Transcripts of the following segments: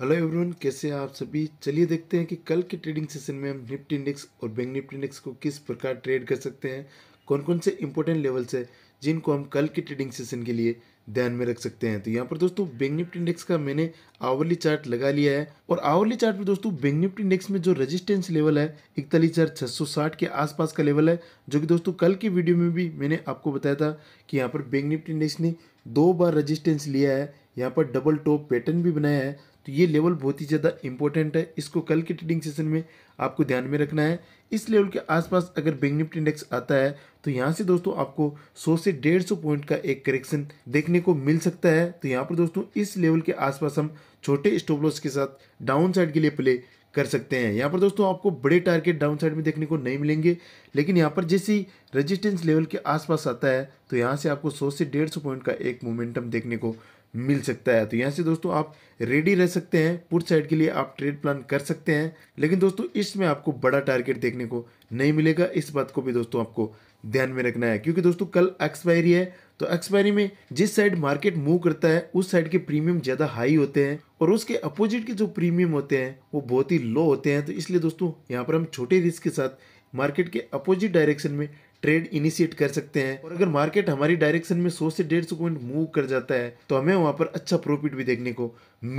hello everyone कैसे हैं आप सभी चलिए देखते हैं कि कल के ट्रेडिंग सेशन में हम निफ्टी इंडेक्स और बैंक निफ्टी इंडेक्स को किस प्रकार ट्रेड कर सकते हैं कौन कौन से इंपॉर्टेंट लेवल्स है जिनको हम कल के ट्रेडिंग सेशन के लिए ध्यान में रख सकते हैं तो यहाँ पर दोस्तों बैंक निफ्टी इंडेक्स का मैंने आवरली चार्ट लगा लिया है और आवरली चार्ट में दोस्तों बैंक निफ्टी इंडेक्स में जो रेजिस्टेंस लेवल है इकतालीस हज़ार छह सौ साठ के आसपास का लेवल है जो कि दोस्तों कल की वीडियो में भी मैंने आपको बताया था कि यहाँ पर बैंक निफ्टी इंडेक्स ने दो बार रजिस्टेंस लिया है यहाँ पर डबल टॉप पैटर्न भी बनाया है तो ये लेवल बहुत ही ज़्यादा इंपॉर्टेंट है इसको कल के ट्रेडिंग सेशन में आपको ध्यान में रखना है इस लेवल के आसपास अगर बैंक निफ्टी इंडेक्स आता है तो यहाँ से दोस्तों आपको 100 से 150 पॉइंट का एक करेक्शन देखने को मिल सकता है तो यहाँ पर दोस्तों इस लेवल के आसपास हम छोटे स्टॉप लॉस के साथ डाउन साइड के लिए प्ले कर सकते हैं यहाँ पर दोस्तों आपको बड़े टारगेट डाउन साइड में देखने को नहीं मिलेंगे लेकिन यहाँ पर जैसे ही रजिस्टेंस लेवल के आसपास आता है तो यहाँ से आपको सौ से डेढ़ पॉइंट का एक मोमेंटम देखने को मिल सकता है तो यहाँ से दोस्तों आप रेडी रह सकते हैं पुट साइड के लिए आप ट्रेड प्लान कर सकते हैं लेकिन दोस्तों इसमें आपको बड़ा टारगेट देखने को नहीं मिलेगा इस बात को भी दोस्तों आपको ध्यान में रखना है क्योंकि दोस्तों कल एक्सपायरी है तो एक्सपायरी में जिस साइड मार्केट मूव करता है उस साइड के प्रीमियम ज़्यादा हाई होते हैं और उसके अपोजिट के जो प्रीमियम होते हैं वो बहुत ही लो होते हैं तो इसलिए दोस्तों यहाँ पर हम छोटे रिस्क के साथ मार्केट के अपोजिट डायरेक्शन में ट्रेड इनिशिएट कर सकते हैं और अगर मार्केट हमारी डायरेक्शन में सौ से डेढ़ सौ पॉइंट मूव कर जाता है तो हमें वहाँ पर अच्छा प्रॉफिट भी देखने को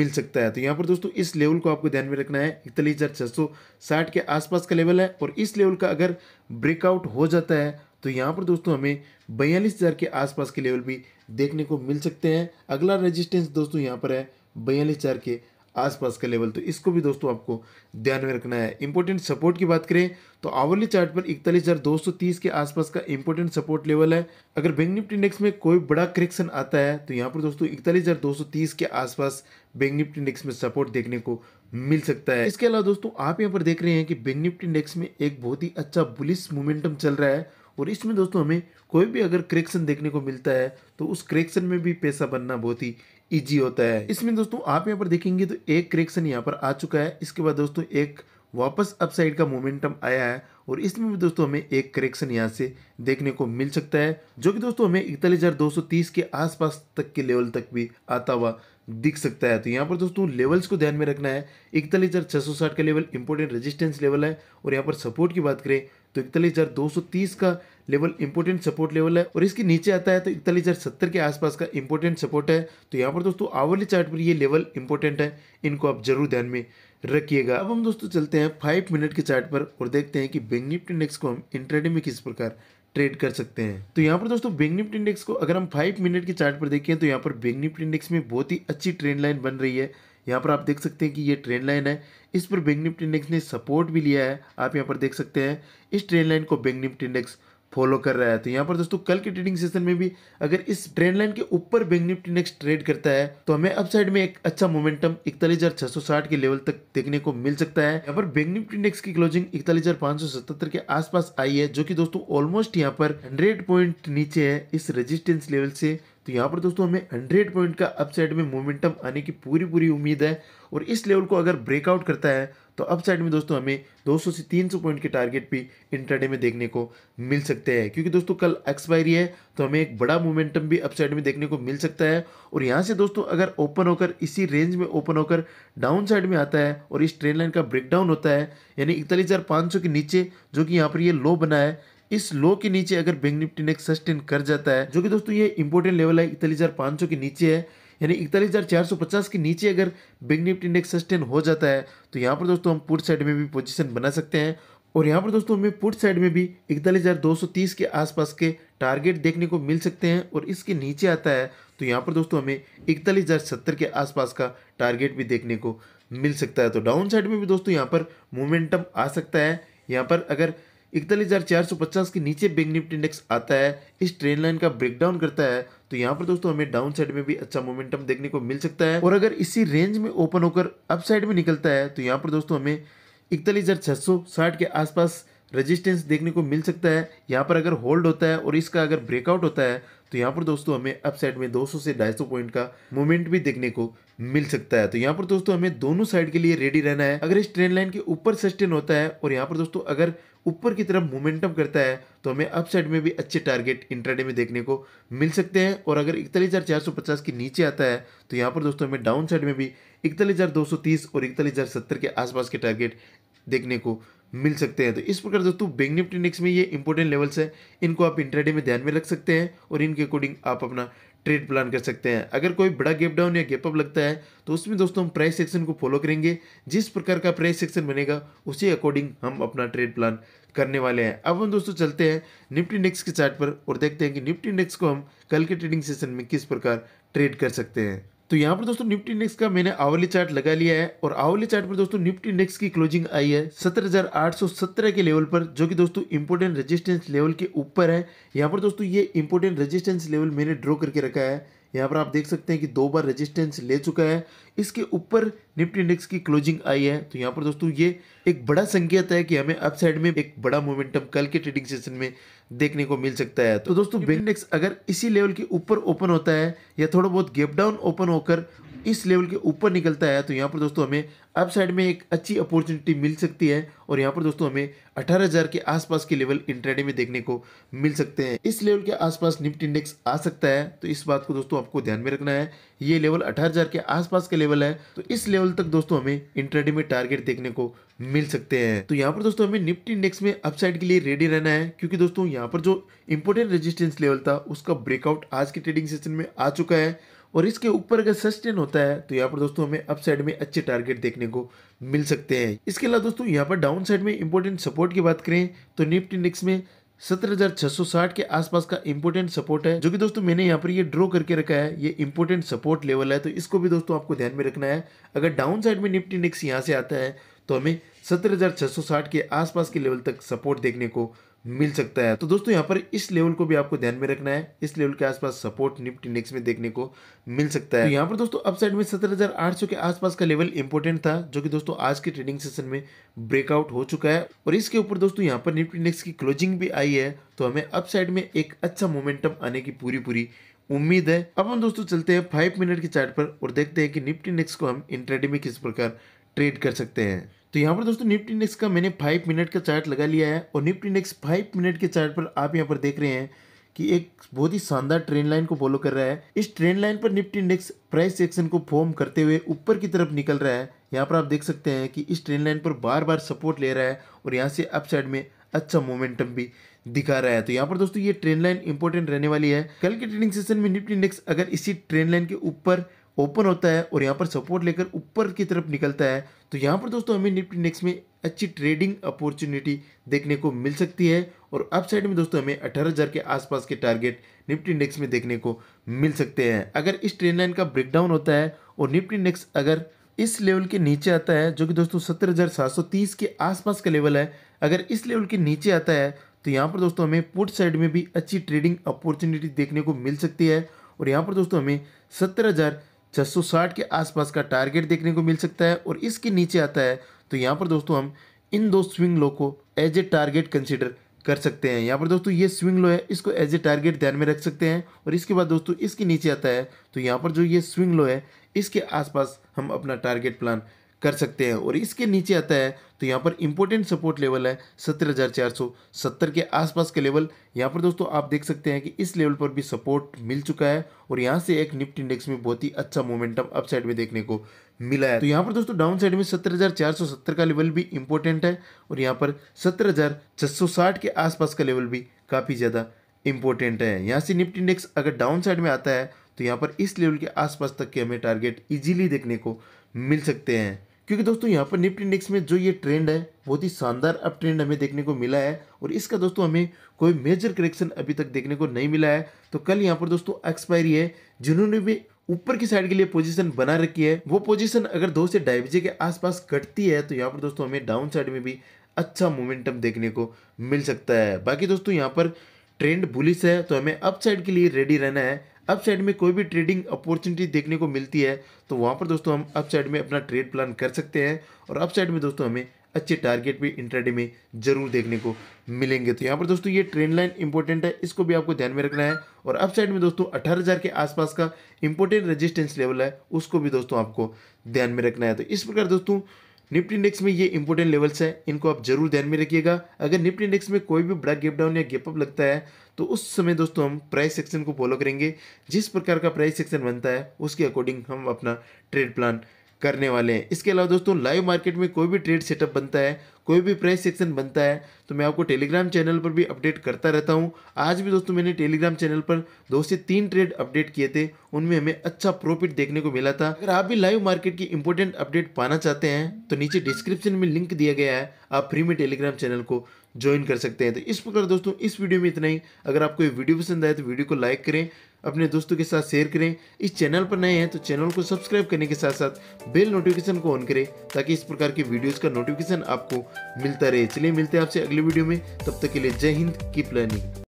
मिल सकता है तो यहाँ पर दोस्तों इस लेवल को आपको ध्यान में रखना है इकतालीस हज़ार छह सौ साठ के आसपास का लेवल है और इस लेवल का अगर ब्रेकआउट हो जाता है तो यहाँ पर दोस्तों हमें बयालीस हज़ार के आसपास के लेवल भी देखने को मिल सकते हैं अगला रजिस्टेंस दोस्तों यहाँ पर है बयालीस हज़ार के आसपास का लेवल तो इसको भी दोस्तों आपको ध्यान में रखना है इंपॉर्टेंट सपोर्ट की बात करें तो आवर्ली चार्ट पर इकतालीस के आसपास का इंपॉर्टेंट सपोर्ट लेवल है अगर बैंक निफ्टी इंडेक्स में कोई बड़ा करेक्शन आता है तो यहाँ पर दोस्तों इकतालीस के आसपास बैंक निफ्टी इंडेक्स में सपोर्ट देखने को मिल सकता है इसके अलावा दोस्तों आप यहाँ पर देख रहे हैं कि बैंक निफ्टी इंडेक्स में एक बहुत ही अच्छा बुलिस मोमेंटम चल रहा है और इसमें दोस्तों हमें कोई भी अगर करेक्शन देखने को मिलता है तो उस करेक्शन में भी पैसा बनना बहुत ही इजी होता है इसमें दोस्तों आप यहाँ पर देखेंगे तो एक करेक्शन यहाँ पर आ चुका है इसके बाद दोस्तों एक वापस अपसाइड का मोमेंटम आया है और इसमें भी दोस्तों हमें एक करेक्शन यहाँ से देखने को मिल सकता है जो कि दोस्तों हमें इकतालीस के आसपास तक के लेवल तक भी आता हुआ दिख सकता है तो यहाँ पर दोस्तों लेवल्स को ध्यान में रखना है इकतालीस का लेवल इंपोर्टेंट रेजिस्टेंस लेवल है और यहाँ पर सपोर्ट की बात करें तो इकतालीस का लेवल इंपोर्टेंट सपोर्ट लेवल है और इसके नीचे आता है तो इकतालीस हजार सत्तर के आसपास का इंपोर्टेंट सपोर्ट है तो यहाँ पर दोस्तों आवर्ली चार्ट पर ये लेवल इंपोर्टेंट है इनको आप जरूर ध्यान में रखिएगा अब हम दोस्तों चलते हैं फाइव मिनट के चार्ट पर और देखते हैं कि बैंक निफ्टी इंडेक्स को हम इंट्राडे में किस प्रकार ट्रेड कर सकते हैं तो यहाँ पर दोस्तों बैंक निफ्टी इंडेक्स को अगर हम फाइव मिनट के चार्ट पर देखें तो यहाँ पर बैंक निफ्टी इंडेक्स में बहुत ही अच्छी ट्रेंड लाइन बन रही है यहाँ पर आप देख सकते हैं कि ये ट्रेंड लाइन है इस पर बैंक निफ्टी इंडेक्स ने सपोर्ट भी लिया है आप यहाँ पर देख सकते हैं इस ट्रेंड लाइन को बैंक निफ्टी इंडेक्स फॉलो कर रहा है तो यहाँ पर दोस्तों कल के ट्रेडिंग सेशन में भी अगर इस ट्रेंड लाइन के ऊपर बैंक निफ्टी नेक्स्ट ट्रेड करता है तो हमें अपसाइड में एक अच्छा मोमेंटम इकतालीस के लेवल तक देखने को मिल सकता है यहाँ पर बैंक निफ्टी नेक्स की क्लोजिंग इकतालीस के आसपास आई है जो कि दोस्तों ऑलमोस्ट यहाँ पर हंड्रेड पॉइंट नीचे है इस रेजिस्टेंस लेवल से तो यहाँ पर दोस्तों हमें हंड्रेड पॉइंट का अपसाइड में मोमेंटम आने की पूरी पूरी उम्मीद है और इस लेवल को अगर ब्रेकआउट करता है तो अपसाइड में दोस्तों हमें 200 से 300 पॉइंट के टारगेट भी इंटरडे में देखने को मिल सकते हैं क्योंकि दोस्तों कल एक्सपायरी है तो हमें एक बड़ा मोमेंटम भी अपसाइड में देखने को मिल सकता है और यहाँ से दोस्तों अगर ओपन होकर इसी रेंज में ओपन होकर डाउन साइड में आता है और इस ट्रेन लाइन का ब्रेकडाउन होता है यानी इकतालीस के नीचे जो कि यहाँ पर ये लो बना है इस लो के नीचे अगर बैंक निफ्टी नेक्स्ट सस्टेन कर जाता है जो कि दोस्तों ये इंपॉर्टेंट लेवल है इकतालीस हजार पाँच सौ के नीचे है यानी इकतालीस हज़ार चार सौ पचास के नीचे अगर बैंक निफ्टी इंडेक्स सस्टेन हो जाता है तो यहाँ पर दोस्तों हम पुट साइड में भी पोजीशन बना सकते हैं और यहाँ पर दोस्तों हमें पुट साइड में भी इकतालीस हज़ार दो सौ तीस के आसपास के टारगेट देखने को मिल सकते हैं और इसके नीचे आता है तो यहाँ पर दोस्तों हमें इकतालीस हज़ार सत्तर के आसपास का टारगेट भी देखने को मिल सकता है तो डाउन साइड में भी दोस्तों यहाँ पर मोमेंटम आ सकता है यहाँ पर अगर इकतालीस हज़ार चार सौ पचास के नीचे बैंक निफ्टी इंडेक्स आता है इस ट्रेन लाइन का ब्रेकडाउन करता है तो यहाँ पर दोस्तों हमें डाउन साइड में भी अच्छा मोमेंटम देखने को मिल सकता है और अगर इसी रेंज में ओपन होकर अप साइड में निकलता है तो यहाँ पर दोस्तों हमें इकतालीस हज़ार छः सौ साठ के आसपास रेजिस्टेंस देखने को मिल सकता है यहाँ पर अगर होल्ड होता है और इसका अगर ब्रेकआउट होता है तो यहाँ पर दोस्तों हमें अपसाइड में 200 से 250 पॉइंट का मूवमेंट भी देखने को मिल सकता है तो यहाँ पर दोस्तों हमें दोनों साइड के लिए रेडी रहना है अगर इस ट्रेन लाइन के ऊपर सस्टेन होता है और यहाँ पर दोस्तों अगर ऊपर की तरफ मोमेंटम करता है तो हमें अप साइड में भी अच्छे टारगेट इंट्राडे में देखने को मिल सकते हैं और अगर इकतालीस हज़ार चार सौ पचास के नीचे आता है तो यहाँ पर दोस्तों हमें डाउन साइड में भी इकतालीस हज़ार दो सौ तीस और इकतालीस हज़ार सत्तर के आसपास के टारगेट देखने को मिल सकते हैं तो इस प्रकार दोस्तों बैंक निफ्टी इंडेक्स में ये इंपॉर्टेंट लेवल्स है इनको आप इंट्राडे में ध्यान में रख सकते हैं और इनके अकॉर्डिंग आप अपना ट्रेड प्लान कर सकते हैं अगर कोई बड़ा गैप डाउन या गैप अप लगता है तो उसमें दोस्तों हम प्राइस सेक्शन को फॉलो करेंगे जिस प्रकार का प्राइस सेक्शन बनेगा उसी अकॉर्डिंग हम अपना ट्रेड प्लान करने वाले हैं अब हम दोस्तों चलते हैं निफ्टी इंडेक्स के चार्ट पर और देखते हैं कि निफ्टी इंडेक्स को हम कल के ट्रेडिंग सेशन में किस प्रकार ट्रेड कर सकते हैं तो यहाँ पर दोस्तों निफ्टी इंडेक्स का मैंने आवली चार्ट लगा लिया है और आवली चार्ट पर दोस्तों निफ्टी इंडेक्स की क्लोजिंग आई है 17,817 के लेवल पर जो कि दोस्तों इंपोर्टेंट रेजिस्टेंस लेवल के ऊपर है यहाँ पर दोस्तों ये इंपोर्टेंट रेजिस्टेंस लेवल मैंने ड्रॉ करके रखा है यहाँ पर आप देख सकते हैं कि दो बार रेजिस्टेंस ले चुका है इसके ऊपर निफ्टी इंडेक्स की क्लोजिंग आई है तो यहाँ पर दोस्तों ये एक बड़ा संकेत है कि हमें अपसाइड में एक बड़ा मोमेंटम कल के ट्रेडिंग सेशन में देखने को मिल सकता है तो दोस्तों बैंक अगर इसी लेवल के ऊपर ओपन होता है या थोड़ा बहुत गेपडाउन डाउन ओपन होकर इस लेवल के ऊपर निकलता है तो यहाँ पर दोस्तों हमें अप साइड में एक अच्छी अपॉर्चुनिटी मिल सकती है और यहाँ पर दोस्तों हमें 18,000 के आसपास के लेवल इंट्राडे में देखने को मिल सकते हैं इस लेवल के आसपास निफ्ट इंडेक्स आ सकता है तो इस बात को दोस्तों आपको ध्यान में रखना है ये लेवल अठारह के आसपास का लेवल है तो इस लेवल तक दोस्तों हमें इंट्राडे में टारगेट देखने को मिल सकते हैं तो यहाँ पर दोस्तों हमें निफ्ट इंडेक्स में अपसाइड के लिए रेडी रहना है क्योंकि दोस्तों यहाँ पर जो इंपोर्टेंट रेजिस्टेंस लेवल था उसका ब्रेकआउट आज के ट्रेडिंग सेशन में आ चुका है और इसके ऊपर अगर सस्टेन होता है तो यहाँ पर दोस्तों हमें अप साइड में अच्छे टारगेट देखने को मिल सकते हैं इसके अलावा दोस्तों यहाँ पर डाउन साइड में इम्पोर्टेंट सपोर्ट की बात करें तो निफ्टी इंडेक्स में 17,660 के आसपास का इम्पोर्टेंट सपोर्ट है जो कि दोस्तों मैंने यहाँ पर ये ड्रॉ करके रखा है ये इम्पोर्टेंट सपोर्ट लेवल है तो इसको भी दोस्तों आपको ध्यान में रखना है अगर डाउन साइड में निफ्टी इंडेक्स यहाँ से आता है तो हमें 17,660 के आसपास के लेवल तक सपोर्ट देखने को मिल सकता है तो दोस्तों यहाँ पर इस लेवल को भी आपको ध्यान में रखना है इस लेवल के आसपास सपोर्ट निफ्टी इंडेक्स में देखने को मिल सकता है तो यहाँ पर दोस्तों अपसाइड में 17,800 के आसपास का लेवल इंपॉर्टेंट था जो कि दोस्तों आज के ट्रेडिंग सेशन में ब्रेकआउट हो चुका है और इसके ऊपर दोस्तों यहाँ पर निफ्टी इंडेक्स की क्लोजिंग भी आई है तो हमें अपसाइड में एक अच्छा मोमेंटम आने की पूरी पूरी उम्मीद है अब हम दोस्तों चलते हैं फाइव मिनट के चार्ट पर और देखते हैं कि निफ्टी इंडेक्स को हम इंट्रेडे में किस प्रकार ट्रेड कर सकते हैं तो यहाँ पर दोस्तों निफ्टी इंडेक्स का मैंने फाइव मिनट का चार्ट लगा लिया है और निफ्टी इंडेक्स फाइव मिनट के चार्ट पर आप यहाँ पर देख रहे हैं कि एक बहुत ही शानदार ट्रेंड लाइन को फॉलो कर रहा है इस ट्रेंड लाइन पर निफ्टी इंडेक्स प्राइस सेक्शन को फॉर्म करते हुए ऊपर की तरफ निकल रहा है यहाँ पर आप देख सकते हैं कि इस ट्रेंड लाइन पर बार बार सपोर्ट ले रहा है और यहाँ से अप साइड में अच्छा मोमेंटम भी दिखा रहा है तो यहाँ पर दोस्तों ये ट्रेंड लाइन इंपॉर्टेंट रहने वाली है कल के ट्रेडिंग सेशन में निफ्टी इंडेक्स अगर इसी ट्रेंड लाइन के ऊपर ओपन होता है और यहाँ पर सपोर्ट लेकर ऊपर की तरफ निकलता है तो यहाँ पर दोस्तों हमें निफ्टी इंडेक्स में अच्छी ट्रेडिंग अपॉर्चुनिटी देखने को मिल सकती है और अपसाइड में दोस्तों हमें 18,000 के आसपास के टारगेट निफ्टी इंडेक्स में देखने को मिल सकते हैं अगर इस ट्रेन लाइन का ब्रेकडाउन होता है और निफ्टी इंडेक्स अगर इस लेवल के नीचे आता है जो कि दोस्तों तीस के आसपास का लेवल है अगर इस लेवल के नीचे आता है तो यहाँ पर दोस्तों हमें पुट साइड में भी अच्छी ट्रेडिंग अपॉर्चुनिटी देखने को मिल सकती है और यहाँ पर दोस्तों हमें हजार 660 के आसपास का टारगेट देखने को मिल सकता है और इसके नीचे आता है तो यहाँ पर दोस्तों हम इन दो स्विंग लो को एज ए टारगेट कंसिडर कर सकते हैं यहाँ पर दोस्तों ये स्विंग लो है इसको एज ए टारगेट ध्यान में रख सकते हैं और इसके बाद दोस्तों इसके नीचे आता है तो यहाँ पर जो ये स्विंग लो है इसके आसपास हम अपना टारगेट प्लान कर सकते हैं और इसके नीचे आता है तो यहाँ पर इम्पोर्टेंट सपोर्ट लेवल है सत्तर हज़ार चार सौ सत्तर के आसपास का लेवल यहाँ पर दोस्तों आप देख सकते हैं कि इस लेवल पर भी सपोर्ट मिल चुका है और यहाँ से एक निफ्ट इंडेक्स में बहुत ही अच्छा मोमेंटम अपसाइड में देखने को मिला है तो यहाँ पर दोस्तों डाउन साइड में सत्तर हज़ार चार सौ सत्तर का लेवल भी इम्पोर्टेंट है और यहाँ पर सत्तर हज़ार छः सौ साठ के आसपास का लेवल भी काफ़ी ज़्यादा इंपॉर्टेंट है यहाँ से निफ्ट इंडेक्स अगर डाउन साइड में आता है तो यहाँ पर इस लेवल के आसपास तक के हमें टारगेट इजीली देखने को मिल सकते हैं क्योंकि दोस्तों यहाँ पर निफ्टी इंडेक्स में जो ये ट्रेंड है बहुत ही शानदार अप ट्रेंड हमें देखने को मिला है और इसका दोस्तों हमें कोई मेजर करेक्शन अभी तक देखने को नहीं मिला है तो कल यहाँ पर दोस्तों एक्सपायरी है जिन्होंने भी ऊपर की साइड के लिए पोजीशन बना रखी है वो पोजीशन अगर दो से ढाई बजे के आसपास कटती है तो यहाँ पर दोस्तों हमें डाउन साइड में भी अच्छा मोमेंटम देखने को मिल सकता है बाकी दोस्तों यहाँ पर ट्रेंड बुलिस है तो हमें अप साइड के लिए रेडी रहना है अप साइड में कोई भी ट्रेडिंग अपॉर्चुनिटी देखने को मिलती है तो वहाँ पर दोस्तों हम अप साइड में अपना ट्रेड प्लान कर सकते हैं और अप साइड में दोस्तों हमें अच्छे टारगेट भी इंटरडे में जरूर देखने को मिलेंगे तो यहाँ पर दोस्तों ये ट्रेंड लाइन इंपॉर्टेंट है इसको भी आपको ध्यान में रखना है और अप साइड में दोस्तों 18,000 के आसपास का इंपॉर्टेंट रेजिस्टेंस लेवल है उसको भी दोस्तों आपको ध्यान में रखना है तो इस प्रकार दोस्तों निफ्टी इंडेक्स में ये इंपॉर्टेंट लेवल्स हैं इनको आप जरूर ध्यान में रखिएगा अगर निफ्टी इंडेक्स में कोई भी बड़ा गेप डाउन या गेप अप लगता है तो उस समय दोस्तों हम प्राइस सेक्शन को फॉलो करेंगे जिस प्रकार का प्राइस सेक्शन बनता है उसके अकॉर्डिंग हम अपना ट्रेड प्लान करने वाले हैं इसके अलावा दोस्तों लाइव मार्केट में कोई भी ट्रेड सेटअप बनता है कोई भी प्राइस सेक्शन बनता है तो मैं आपको टेलीग्राम चैनल पर भी अपडेट करता रहता हूँ आज भी दोस्तों मैंने टेलीग्राम चैनल पर दो से तीन ट्रेड अपडेट किए थे उनमें हमें अच्छा प्रॉफिट देखने को मिला था अगर आप भी लाइव मार्केट की इंपॉर्टेंट अपडेट पाना चाहते हैं तो नीचे डिस्क्रिप्शन में लिंक दिया गया है आप फ्री में टेलीग्राम चैनल को ज्वाइन कर सकते हैं तो इस प्रकार दोस्तों इस वीडियो में इतना ही अगर आपको ये वीडियो पसंद आए तो वीडियो को लाइक करें अपने दोस्तों के साथ शेयर करें इस चैनल पर नए हैं तो चैनल को सब्सक्राइब करने के साथ साथ बेल नोटिफिकेशन को ऑन करें ताकि इस प्रकार की वीडियोज़ का नोटिफिकेशन आपको मिलता रहे चलिए मिलते हैं आपसे अगले वीडियो में तब तक के लिए जय हिंद कीप लर्निंग